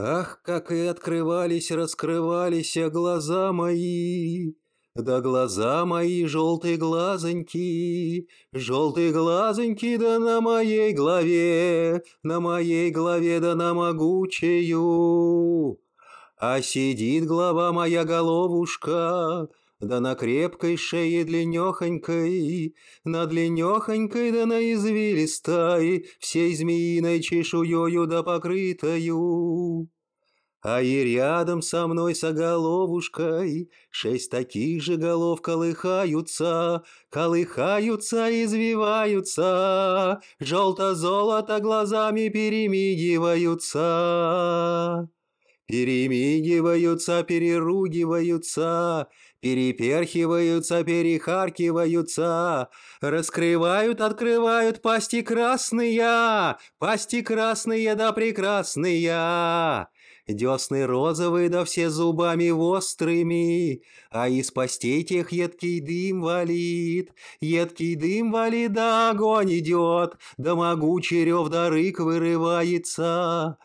Ах, как и открывались, раскрывались а глаза мои! Да глаза мои желтые глазоньки, желтые глазоньки, да на моей голове, на моей голове, да на могучую, А сидит глава моя головушка, да на крепкой шее длиннёхонькой, На длиннёхонькой да на извилистой, Всей змеиной чешуёю да покрытою. А и рядом со мной с головушкой Шесть таких же голов колыхаются, Колыхаются, извиваются, Желто-золото глазами перемигиваются. Перемигиваются, переругиваются, Переперхиваются, перехаркиваются, раскрывают, открывают пасти красные, пасти красные да прекрасные. Десны розовые да все зубами острыми, а из постей тех едкий дым валит, едкий дым валит, да огонь идет, да могучий рев да рык вырывается.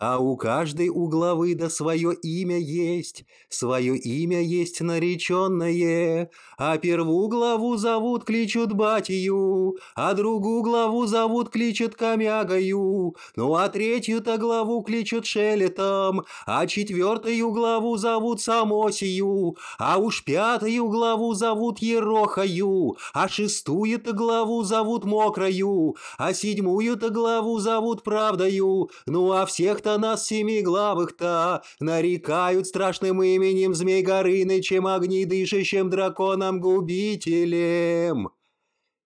А у каждой у главы да свое имя есть, свое имя есть нареченное. А первую главу зовут кличут батию, а другую главу зовут кличут комягою, ну а третью-то главу кличут шелетом, а четвертую главу зовут самосию, а уж пятую главу зовут ерохою, а шестую-то главу зовут мокрою, а седьмую-то главу зовут правдою, ну а всех-то часто нас семиглавых-то нарекают страшным именем Змей Горынычем, дышащим драконом-губителем.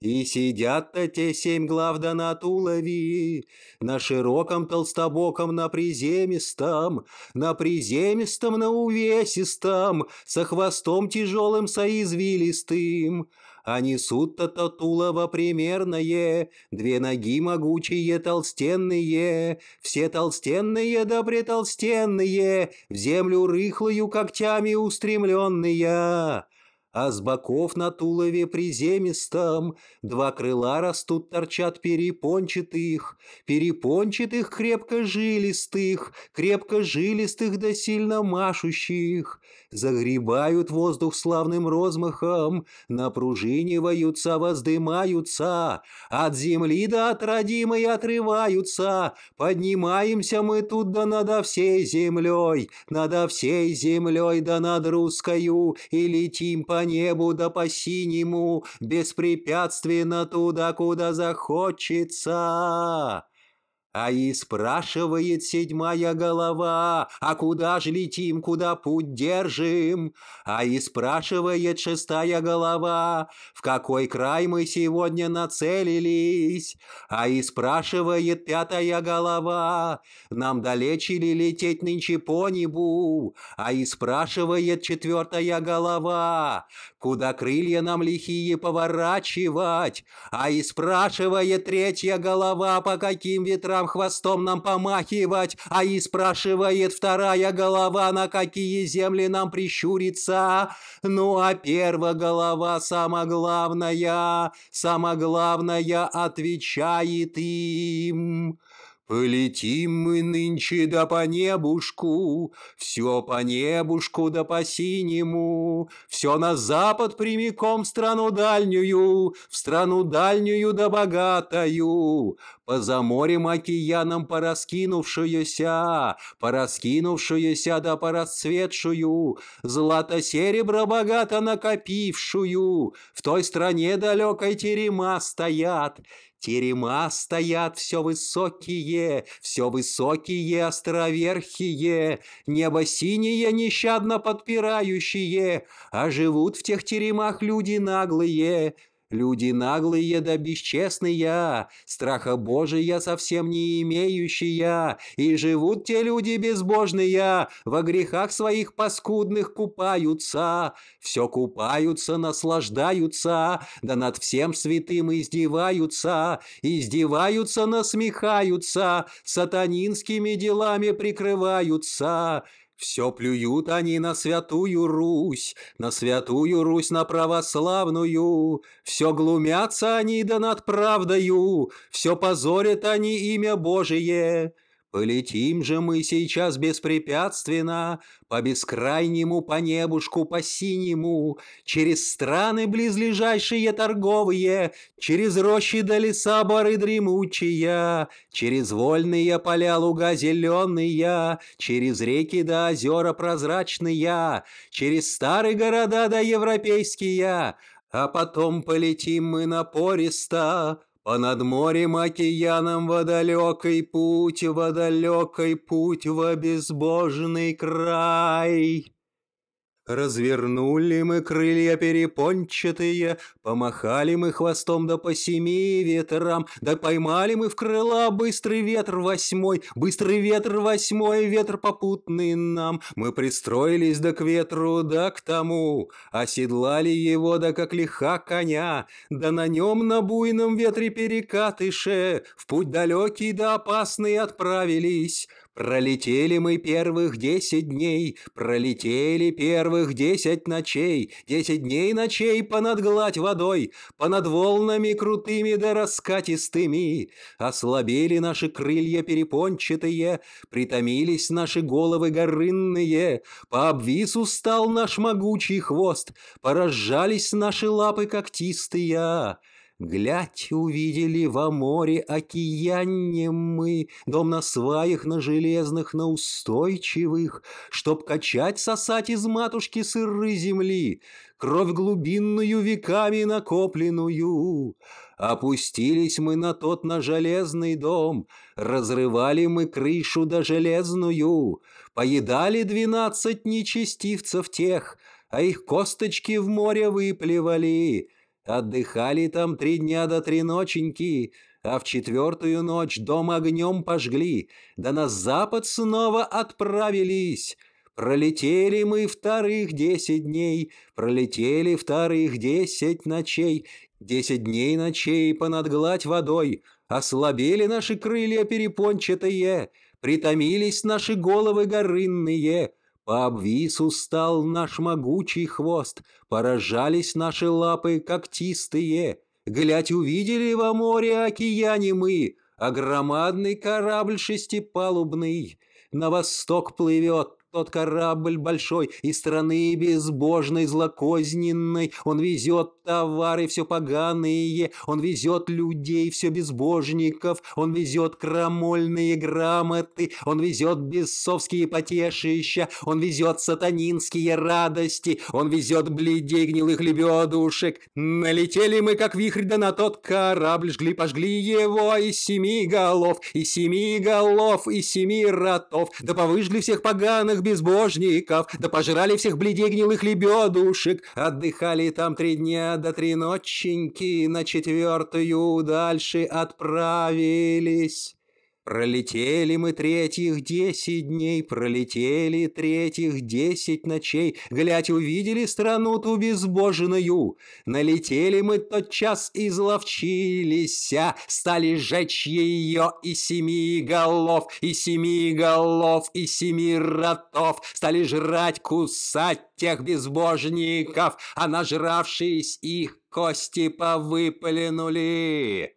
И сидят-то те семь глав да на тулови, На широком толстобоком, на приземистом, На приземистом, на увесистом, Со хвостом тяжелым, соизвилистым. А несут-то то тулово примерное, Две ноги могучие, толстенные, Все толстенные да претолстенные, В землю рыхлую когтями устремленные а с боков на тулове приземистом два крыла растут, торчат перепончатых, перепончатых крепко жилистых, крепко жилистых да сильно машущих. Загребают воздух славным розмахом, напружиниваются, воздымаются, от земли до от отрываются. Поднимаемся мы тут да надо всей землей, надо всей землей да над русскою и летим по по небу да по синему, беспрепятственно туда, куда захочется. А и спрашивает седьмая голова, а куда ж летим, куда путь держим? А и спрашивает шестая голова, в какой край мы сегодня нацелились? А и спрашивает пятая голова, нам далече ли лететь нынче по небу? А и спрашивает четвертая голова, куда крылья нам лихие поворачивать? А и спрашивает третья голова, по каким ветрам там хвостом нам помахивать, а и спрашивает вторая голова, на какие земли нам прищуриться. Ну а первая голова, сама главная, сама главная отвечает им. Полетим мы нынче да по небушку, Все по небушку да по синему, Все на запад прямиком в страну дальнюю, В страну дальнюю да богатую, По заморем океаном пораскинувшуюся, Пораскинувшуюся да порасцветшую, Злато-серебро богато накопившую, В той стране далекой терема стоят, Терема стоят все высокие, все высокие островерхие, небо синее нещадно подпирающие, а живут в тех теремах люди наглые, Люди наглые да бесчестные, страха Божия совсем не имеющие, и живут те люди безбожные, во грехах своих паскудных купаются, все купаются, наслаждаются, да над всем святым издеваются, издеваются, насмехаются, сатанинскими делами прикрываются». Все плюют они на святую Русь, на святую Русь, на православную. Все глумятся они да над правдою, все позорят они имя Божие. Полетим же мы сейчас беспрепятственно По бескрайнему, по небушку, по синему, Через страны близлежащие торговые, Через рощи до леса боры дремучие, Через вольные поля луга зеленые, Через реки до озера прозрачные, Через старые города до европейские, А потом полетим мы напористо, по над морем океаном водолекой путь, водолекой путь в обезбоженный край. Развернули мы крылья перепончатые, Помахали мы хвостом да по семи ветрам, Да поймали мы в крыла быстрый ветр восьмой, Быстрый ветр восьмой, ветр попутный нам. Мы пристроились да к ветру, да к тому, Оседлали его да как лиха коня, Да на нем на буйном ветре перекатыше В путь далекий да опасный отправились. Пролетели мы первых десять дней, пролетели первых десять ночей, десять дней ночей понад гладь водой, понад волнами крутыми да раскатистыми. Ослабели наши крылья перепончатые, притомились наши головы горынные, пообвис устал наш могучий хвост, поражались наши лапы когтистые. Глядь, увидели во море океане мы, Дом на сваях, на железных, на устойчивых, Чтоб качать, сосать из матушки сыры земли, Кровь глубинную веками накопленную. Опустились мы на тот на железный дом, Разрывали мы крышу до да железную, Поедали двенадцать нечестивцев тех, А их косточки в море выплевали — Отдыхали там три дня до три ноченьки, а в четвертую ночь дом огнем пожгли, да на запад снова отправились. Пролетели мы вторых десять дней, пролетели вторых десять ночей, десять дней ночей понад понадгладь водой, ослабели наши крылья перепончатые, притомились наши головы горынные». По обвису стал наш могучий хвост, Поражались наши лапы когтистые. Глядь, увидели во море океане мы, А громадный корабль шестипалубный На восток плывет, тот корабль большой из страны безбожной, злокозненной. Он везет товары все поганые, он везет людей все безбожников, он везет крамольные грамоты, он везет бесовские потешища, он везет сатанинские радости, он везет бледей гнилых лебедушек. Налетели мы, как вихрь, да на тот корабль, жгли, пожгли его из семи голов, из семи голов, из семи ротов, да повыжгли всех поганых безбожников, да пожрали всех бледей гнилых лебедушек, отдыхали там три дня до три ноченьки, на четвертую дальше отправились. Пролетели мы третьих десять дней, пролетели третьих десять ночей, глядь, увидели страну ту безбожную. Налетели мы тотчас и зловчилися, стали жечь ее и семи голов, и семи голов, и семи ротов, стали жрать, кусать тех безбожников, а нажравшись их, кости повыпленули.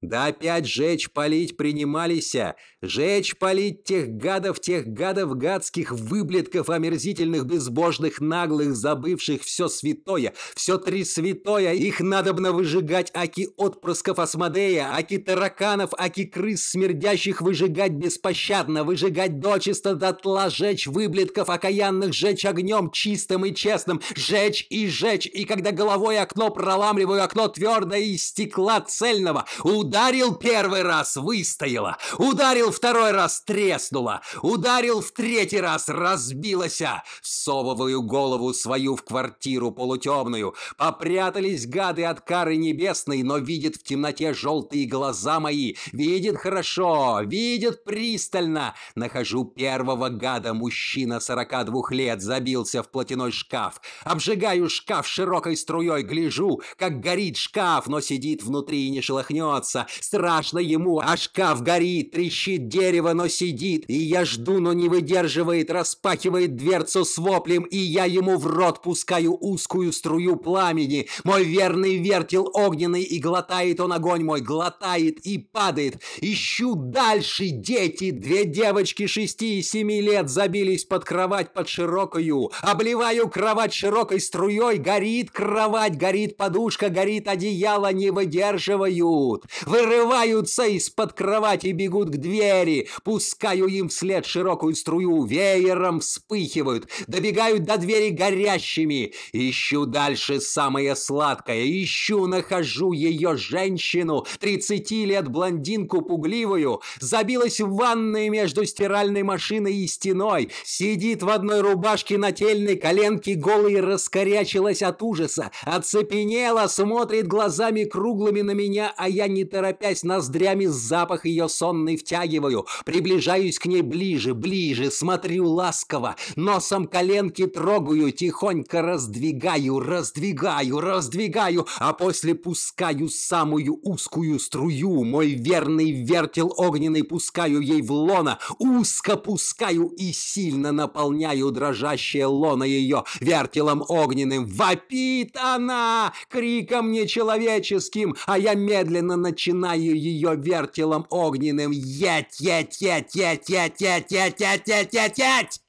Да опять жечь, палить принимались, а? жечь, палить тех гадов, тех гадов гадских, выблетков омерзительных, безбожных, наглых, забывших все святое, все три святое, их надобно выжигать, аки отпрысков Асмодея, аки тараканов, аки крыс смердящих выжигать беспощадно, выжигать дочисто дотла, жечь выблетков окаянных, жечь огнем чистым и честным, жечь и жечь, и когда головой окно проламливаю, окно твердое из стекла цельного, у Ударил первый раз, выстояла. Ударил второй раз, треснула. Ударил в третий раз, разбилась. Всовываю голову свою в квартиру полутемную. Попрятались гады от кары небесной, но видит в темноте желтые глаза мои. Видит хорошо, видит пристально. Нахожу первого гада, мужчина 42 лет, забился в платяной шкаф. Обжигаю шкаф широкой струей, гляжу, как горит шкаф, но сидит внутри и не шелохнется сердца. Страшно ему, а шкаф горит, трещит дерево, но сидит. И я жду, но не выдерживает, распахивает дверцу с воплем, и я ему в рот пускаю узкую струю пламени. Мой верный вертел огненный, и глотает он огонь мой, глотает и падает. Ищу дальше, дети. Две девочки шести и семи лет забились под кровать под широкую. Обливаю кровать широкой струей, горит кровать, горит подушка, горит одеяло, не выдерживают вырываются из-под кровати, бегут к двери, пускаю им вслед широкую струю, веером вспыхивают, добегают до двери горящими. Ищу дальше самое сладкое, ищу, нахожу ее женщину, 30 лет блондинку пугливую, забилась в ванной между стиральной машиной и стеной, сидит в одной рубашке на тельной коленке голой раскорячилась от ужаса, оцепенела, смотрит глазами круглыми на меня, а я не то торопясь, ноздрями запах ее сонный втягиваю. Приближаюсь к ней ближе, ближе, смотрю ласково. Носом коленки трогаю, тихонько раздвигаю, раздвигаю, раздвигаю, а после пускаю самую узкую струю. Мой верный вертел огненный пускаю ей в лона. Узко пускаю и сильно наполняю дрожащее лоно ее вертелом огненным. Вопит она криком нечеловеческим, а я медленно начинаю начинаю ее вертелом огненным ять ять ять ять ять ять ять ять ять ять ять